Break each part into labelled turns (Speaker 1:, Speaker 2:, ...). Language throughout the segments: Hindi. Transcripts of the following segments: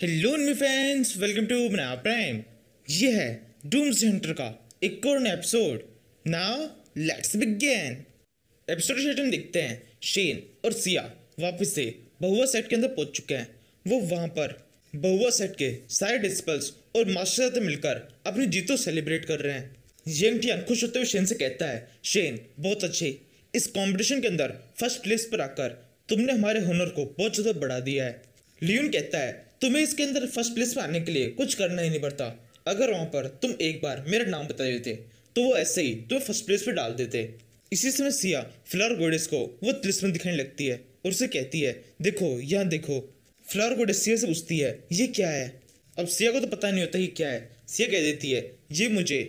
Speaker 1: hello my fans welcome to Mana Prime ये है डूम्स हंटर का एक और episode now let's begin episode शेट हम देखते हैं शेन और सिया वापस से बहुआ सेट के अंदर पहुंच चुके हैं वो वहां पर बहुआ सेट के सारे डिस्पल्स और मास्टर से मिलकर अपनी जीत को सेलिब्रेट कर रहे हैं यंग टियान खुश होते हुए शेन से कहता है शेन बहुत अच्छे इस कंपटीशन के अंदर फर्स्ट प्लेस पर आकर तुमने हमारे हुनर को बहुत ज़्यादा बढ़ा दिया है लियोन कहता है तुम्हें इसके अंदर फर्स्ट प्लेस पर आने के लिए कुछ करना ही नहीं पड़ता अगर वहाँ पर तुम एक बार मेरा नाम बता देते तो वो ऐसे ही तुम्हें फर्स्ट प्लेस पर डाल देते इसी समय सिया फ्लावर गोडेस को वो तिलिस्मन दिखाने लगती है और उसे कहती है देखो यहाँ देखो फ्लावर गोडेस सिया से पूछती है ये क्या है अब सिया को तो पता नहीं होता कि क्या है सिया कह देती है ये मुझे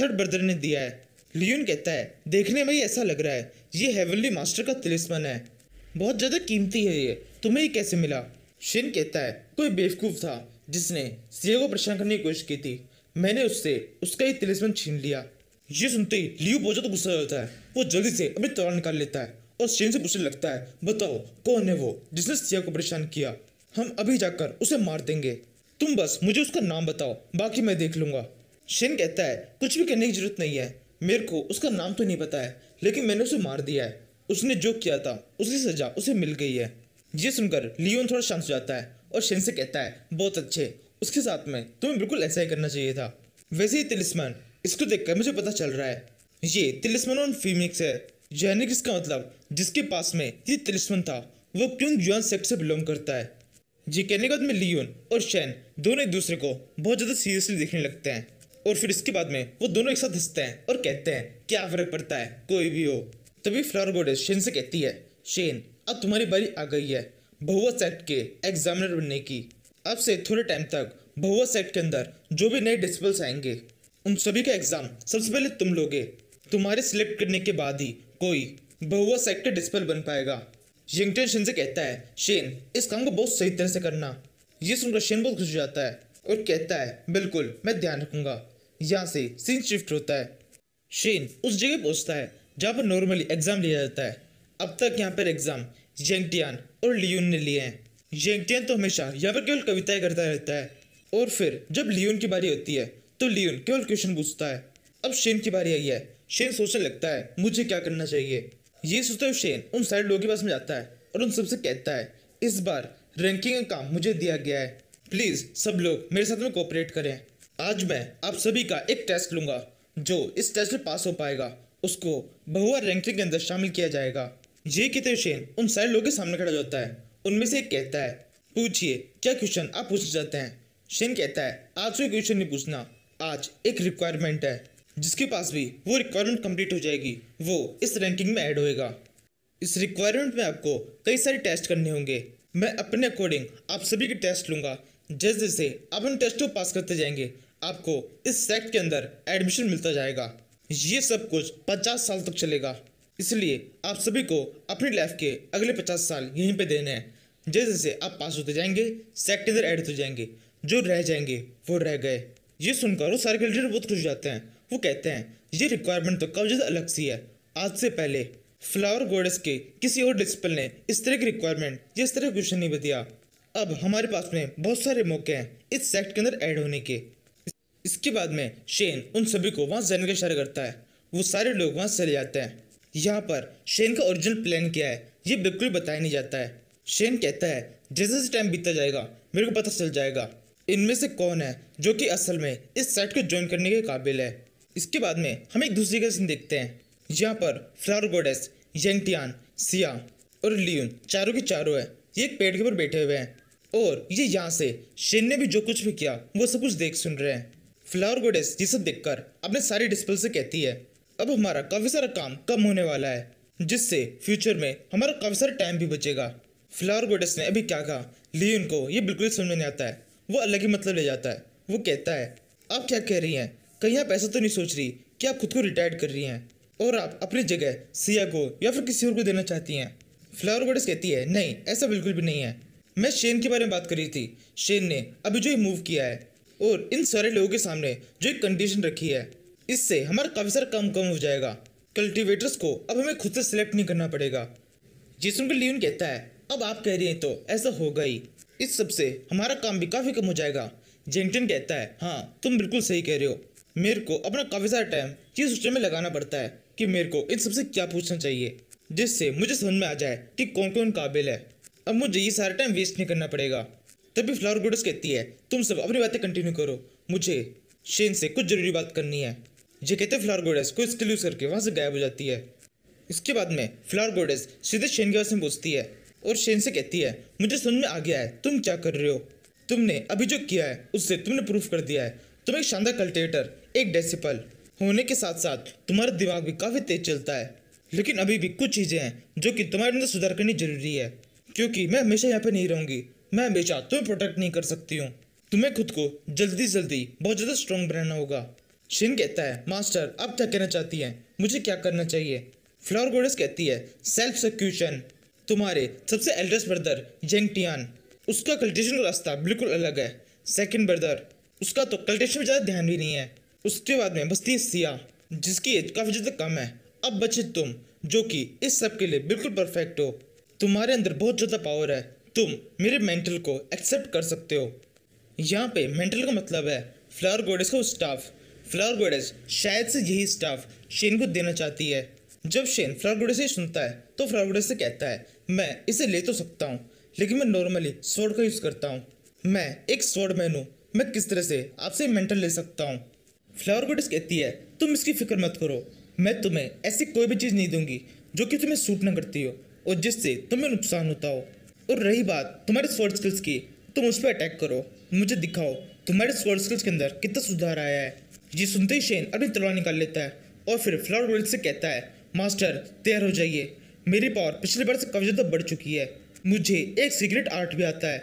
Speaker 1: थर्ड ब्रदर ने दिया है लियोन कहता है देखने में ही ऐसा लग रहा है ये हेवनली मास्टर का तिलिस्मन है बहुत ज़्यादा कीमती है ये तुम्हें ये कैसे मिला शिन कहता है कोई बेवकूफ़ था जिसने सिया को परेशान करने की कोशिश की थी मैंने उससे उसका ही तिलिस्मन छीन लिया ये सुनते ही लियो बोझा तो गुस्सा होता है वो जल्दी से अपनी तौर निकाल लेता है और शिन से पूछने लगता है बताओ कौन है वो जिसने सिया को परेशान किया हम अभी जाकर उसे मार देंगे तुम बस मुझे उसका नाम बताओ बाकी मैं देख लूंगा शिन कहता है कुछ भी करने की जरूरत नहीं है मेरे को उसका नाम तो नहीं पता है लेकिन मैंने उसे मार दिया है उसने जो किया था उसकी सज़ा उसे मिल गई है ये सुनकर लियोन थोड़ा शांत हो जाता है और शेन से कहता है बहुत अच्छे उसके साथ में तुम्हें बिल्कुल ऐसा ही करना चाहिए था वैसे ही तिलिस्मान इसको देखकर मुझे पता चल रहा है ये तिलिस्मान ऑन फीमिक्स है जैनिक्स का मतलब जिसके पास में ये तिलिस्मान था वो क्यों जुआन सेक्ट से बिलोंग करता है ये कहने के बाद में लियोन और शैन दोनों एक दूसरे को बहुत ज़्यादा सीरियसली देखने लगते हैं और फिर इसके बाद में वो दोनों एक साथ हंसते हैं और कहते हैं क्या फ़र्क पड़ता है कोई भी हो तभी फ्लावर गोडेस शेन से कहती है शेन अब तुम्हारी बारी आ गई है बहुआ सेक्ट के एग्जामिनर बनने की अब से थोड़े टाइम तक बहुआ सेक्ट के अंदर जो भी नए डिसिपल्स आएंगे उन सभी का एग्ज़ाम सबसे पहले तुम लोगे तुम्हारे सिलेक्ट करने के बाद ही कोई सेट सेक्टर डिसिपल बन पाएगा यंगटन शिन से कहता है शेन इस काम को बहुत सही तरह से करना ये सुनकर शेन बहुत खुश हो जाता है और कहता है बिल्कुल मैं ध्यान रखूंगा यहाँ से सीन शिफ्ट होता है शेन उस जगह पहुँचता है जहाँ पर नॉर्मली एग्ज़ाम लिया जाता है अब तक यहाँ पर एग्ज़ाम जेंगटियान और लियून ने लिए हैं जेंगटियान तो हमेशा यहाँ पर केवल कविताएं करता रहता है और फिर जब लियून की बारी होती है तो लियून केवल क्वेश्चन पूछता है अब शेन की बारी आई है शेन सोचने लगता है मुझे क्या करना चाहिए ये सोचते हुए शेन उन सारे लोगों के पास में जाता है और उन सबसे कहता है इस बार रैंकिंग का काम मुझे दिया गया है प्लीज़ सब लोग मेरे साथ में कोऑपरेट करें आज मैं आप सभी का एक टेस्ट लूँगा जो इस टेस्ट में पास हो पाएगा उसको बहुआ रैंकिंग के अंदर शामिल किया जाएगा ये शेन उन सारे लोगों के सामने खड़ा जाता है उनमें से एक कहता है पूछिए क्या क्वेश्चन आप पूछना चाहते हैं शेन कहता है आज कोई क्वेश्चन नहीं पूछना आज एक रिक्वायरमेंट है जिसके पास भी वो रिक्वायरमेंट कंप्लीट हो जाएगी वो इस रैंकिंग में ऐड होएगा इस रिक्वायरमेंट में आपको कई सारे टेस्ट करने होंगे मैं अपने अकॉर्डिंग आप सभी के टेस्ट लूँगा जैसे जैसे आप उन टेस्ट को पास करते जाएंगे आपको इस सेक्ट के अंदर एडमिशन मिलता जाएगा ये सब कुछ पचास साल तक चलेगा इसलिए आप सभी को अपनी लाइफ के अगले पचास साल यहीं पे देने हैं जैसे जैसे आप पास होते जाएंगे सेक्टर एड होते जाएंगे जो रह जाएंगे वो रह गए ये सुनकर वो सारे कैंडिडेट बहुत खुश जाते हैं वो कहते हैं ये रिक्वायरमेंट तो कब जैसे अलग सी है आज से पहले फ्लावर गोडस के किसी और डिसिपल ने इस तरह की रिक्वायरमेंट या इस तरह का क्वेश्चन नहीं बताया अब हमारे पास में बहुत सारे मौके हैं इस सेक्ट के अंदर ऐड होने के इसके बाद में शेन उन सभी को वहाँ जाने का इशारा करता है वो सारे लोग वहाँ चले जाते हैं यहाँ पर शेन का ओरिजिनल प्लान क्या है ये बिल्कुल बताया नहीं जाता है शेन कहता है जैसे जैसे टाइम बीता जाएगा मेरे को पता चल जाएगा इनमें से कौन है जो कि असल में इस सेट को ज्वाइन करने के काबिल है इसके बाद में हम एक दूसरे का सीन देखते हैं यहाँ पर फ्लावर गोडेस यंगटियान सिया और लियन चारों के चारों है ये एक पेड़ के ऊपर बैठे हुए हैं और ये यहाँ से शेन ने भी जो कुछ भी किया वो सब कुछ देख सुन रहे हैं फ्लावर गोडेस ये सब देखकर अपने सारे डिस्पल से कहती है अब हमारा काफ़ी सारा काम कम होने वाला है जिससे फ्यूचर में हमारा काफ़ी सारा टाइम भी बचेगा फ्लावर गोडेस ने अभी क्या कहा लियन को ये बिल्कुल समझ नहीं आता है वो अलग ही मतलब ले जाता है वो कहता है आप क्या कह रही हैं कहीं आप ऐसा तो नहीं सोच रही कि आप खुद को रिटायर्ड कर रही हैं और आप अपनी जगह सिया को या फिर किसी और को देना चाहती हैं फ्लावर गोडेस कहती है नहीं ऐसा बिल्कुल भी नहीं है मैं शेन के बारे में बात कर रही थी शेन ने अभी जो ये मूव किया है और इन सारे लोगों के सामने जो एक कंडीशन रखी है इससे हमारा कवसर कम कम हो जाएगा कल्टीवेटर्स को अब हमें खुद से सिलेक्ट नहीं करना पड़ेगा जिसम के लियून कहता है अब आप कह रही हैं तो ऐसा होगा ही इस सबसे हमारा काम भी काफ़ी कम हो जाएगा जेंटन कहता है हाँ तुम बिल्कुल सही कह रहे हो मेरे को अपना काफ़ी सारा टाइम ये सोचने में लगाना पड़ता है कि मेरे को इन सबसे क्या पूछना चाहिए जिससे मुझे समझ में आ जाए कि कौन कौन काबिल है अब मुझे ये सारा टाइम वेस्ट नहीं करना पड़ेगा तभी फ्लावर गोडस कहती है तुम सब अपनी बातें कंटिन्यू करो मुझे शेन से कुछ ज़रूरी बात करनी है ये कहते हैं फ्लावर गोडेस को स्किल यूज करके वहाँ से गायब हो जाती है इसके बाद में फ्लावर गोडेस सीधे शेन के पास में पूछती है और शेन से कहती है मुझे सुन में आ गया है तुम क्या कर रहे हो तुमने अभी जो किया है उससे तुमने प्रूफ कर दिया है तुम एक शानदार कल्टिवेटर एक डेसिपल होने के साथ साथ तुम्हारा दिमाग भी काफ़ी तेज चलता है लेकिन अभी भी कुछ चीज़ें हैं जो कि तुम्हारे अंदर सुधार करनी जरूरी है क्योंकि मैं हमेशा यहाँ पर नहीं रहूँगी मैं हमेशा तुम्हें प्रोटेक्ट नहीं कर सकती हूँ तुम्हें खुद को जल्दी जल्दी बहुत ज़्यादा स्ट्रॉन्ग बनाना होगा शिन कहता है मास्टर अब क्या कहना चाहती हैं मुझे क्या करना चाहिए फ्लॉर गोडस कहती है सेल्फ सक्यूशन तुम्हारे सबसे एल्डेस्ट ब्रदर टियान उसका कल्टेशन का रास्ता बिल्कुल अलग है सेकंड ब्रदर उसका तो कल्टेशन पर ज़्यादा ध्यान भी नहीं है उसके बाद में बस्ती सिया जिसकी एज काफ़ी ज़्यादा कम है अब बचे तुम जो कि इस सब के लिए बिल्कुल परफेक्ट हो तुम्हारे अंदर बहुत ज़्यादा पावर है तुम मेरे मेंटल को एक्सेप्ट कर सकते हो यहाँ पे मेंटल का मतलब है फ्लावर गोडेस का स्टाफ फ्लावर गोडेस शायद से यही स्टाफ शेन को देना चाहती है जब शेन फ्लावर गोडेस से सुनता है तो फ्लावर गोडेस से कहता है मैं इसे ले तो सकता हूँ लेकिन मैं नॉर्मली स्वर्ड का यूज़ करता हूँ मैं एक स्वर्ड मैन हूँ मैं किस तरह से आपसे मेंटल ले सकता हूँ फ्लावर गोडेस कहती है तुम इसकी फिक्र मत करो मैं तुम्हें ऐसी कोई भी चीज़ नहीं दूंगी जो कि तुम्हें सूट ना करती हो और जिससे तुम्हें नुकसान होता हो और रही बात तुम्हारे स्वर्ड स्किल्स की तुम उस पर अटैक करो मुझे दिखाओ तुम्हारे स्वर्ड स्किल्स के अंदर कितना सुधार आया है ये सुनते ही शेन अपनी तलवार निकाल लेता है और फिर फ्लावर वर्ल्ड से कहता है मास्टर तैयार हो जाइए मेरी पावर पिछले बार से काफ़ी ज़्यादा बढ़ चुकी है मुझे एक सीक्रेट आर्ट भी आता है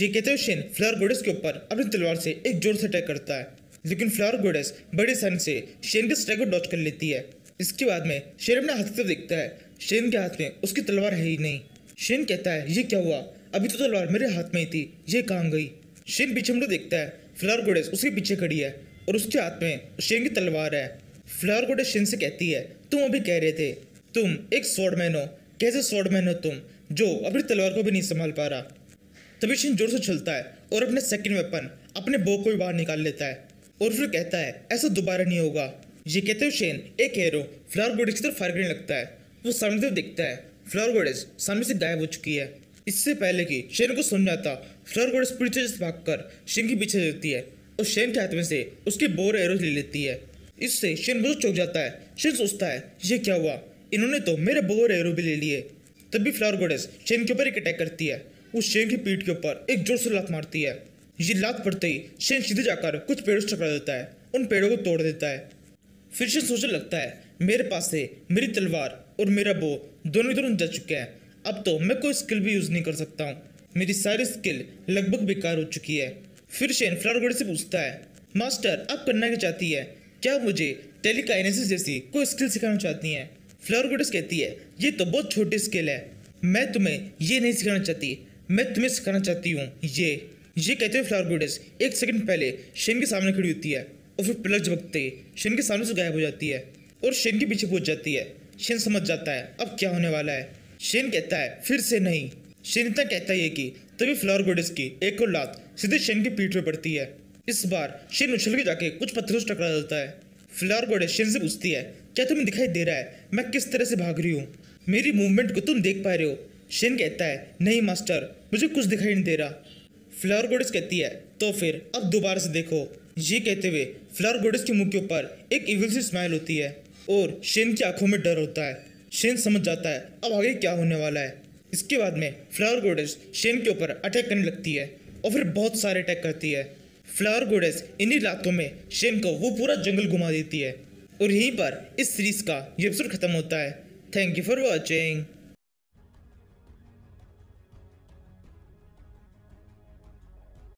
Speaker 1: ये कहते हुए शेन फ्लावर गोडेस के ऊपर अपनी तलवार से एक जोर से अटैक करता है लेकिन फ्लावर गोडेस बड़े सन से शेन के स्ट्राइक को डॉच कर लेती है इसके बाद में शेन अपने हाथ से देखता है शेन के हाथ में उसकी तलवार है ही नहीं शेन कहता है ये क्या हुआ अभी तो तलवार मेरे हाथ में ही थी ये कहाँ गई शेन पीछे मुझे देखता है फ्लावर गोडेस उसके पीछे खड़ी है और उसके हाथ में शेन की तलवार है फ्लावर गोडे शेन से कहती है तुम अभी कह रहे थे तुम एक स्वॉर्डमैन हो कैसे स्वॉर्डमैन हो तुम जो अपनी तलवार को भी नहीं संभाल पा रहा तभी शिन जोर से छलता है और अपने सेकंड वेपन अपने बो को भी बाहर निकाल लेता है और फिर कहता है ऐसा दोबारा नहीं होगा ये कहते हुए शेन एक हेरो फ्लावर गोडेज की तरफ फायर करने लगता है वो सामने से दिखता है फ्लावर गोडेज सामने से गायब हो चुकी है इससे पहले कि शेन को सुन जाता फ्लावर गोडेज पूरी तरह से भाग कर शेन के पीछे देती है और शेन के हाथ में से उसके बोर एरो ले लेती है इससे शेन बहुत चौक जाता है शेन सोचता है ये क्या हुआ इन्होंने तो मेरे बोर एरो भी ले लिए तभी फ्लावर गोडेस शेन के ऊपर एक अटैक करती है उस शेन की पीठ के ऊपर एक जोर से लात मारती है ये लात पड़ते ही शेन सीधे जाकर कुछ पेड़ों से टकरा देता है उन पेड़ों को तोड़ देता है फिर शेन सोचने लगता है मेरे पास से मेरी तलवार और मेरा बो दोनों दोनों जा चुके हैं अब तो मैं कोई स्किल भी यूज़ नहीं कर सकता हूँ मेरी सारी स्किल लगभग बेकार हो चुकी है फिर शेन फ्लावरगुड से पूछता है मास्टर आप करना क्या चाहती है क्या मुझे टेलीकाइनेसिस जैसी कोई स्किल सिखाना चाहती हैं फ्लावरगुडस कहती है ये तो बहुत छोटी स्किल है मैं तुम्हें ये नहीं सिखाना चाहती मैं तुम्हें सिखाना चाहती हूँ ये ये कहते हुए फ्लावरगुडस एक सेकंड पहले शेन के सामने खड़ी होती है और फिर पिलर झपकते शेन के सामने से गायब हो जाती है और शेन के पीछे पहुंच जाती है शेन समझ जाता है अब क्या होने वाला है शेन कहता है फिर से नहीं शेन इतना कहता ही है कि तभी फ्लावर गोडेस की एक और लात सीधे शेन की पीठ में पड़ती है इस बार शेन उछल के जाके कुछ पत्थरों से टकरा जाता है फ्लावर गोडेस शेन से पूछती है क्या तुम्हें दिखाई दे रहा है मैं किस तरह से भाग रही हूँ मेरी मूवमेंट को तुम देख पा रहे हो शेन कहता है नहीं मास्टर मुझे कुछ दिखाई नहीं दे रहा फ्लावर गोडेस कहती है तो फिर अब दोबारा से देखो ये कहते हुए फ्लावर गोडेस के मुंह के ऊपर एक इविल सी स्माइल होती है और शेन की आंखों में डर होता है शेन समझ जाता है अब आगे क्या होने वाला है इसके बाद में फ्लावर गोडेस शेन के ऊपर अटैक करने लगती है और फिर बहुत सारे अटैक करती है फ्लावर गोडेस इन्हीं रातों में शेन को वो पूरा जंगल घुमा देती है और यहीं पर इस सीरीज़ का ये एपिसोड ख़त्म होता है थैंक यू फॉर वॉचिंग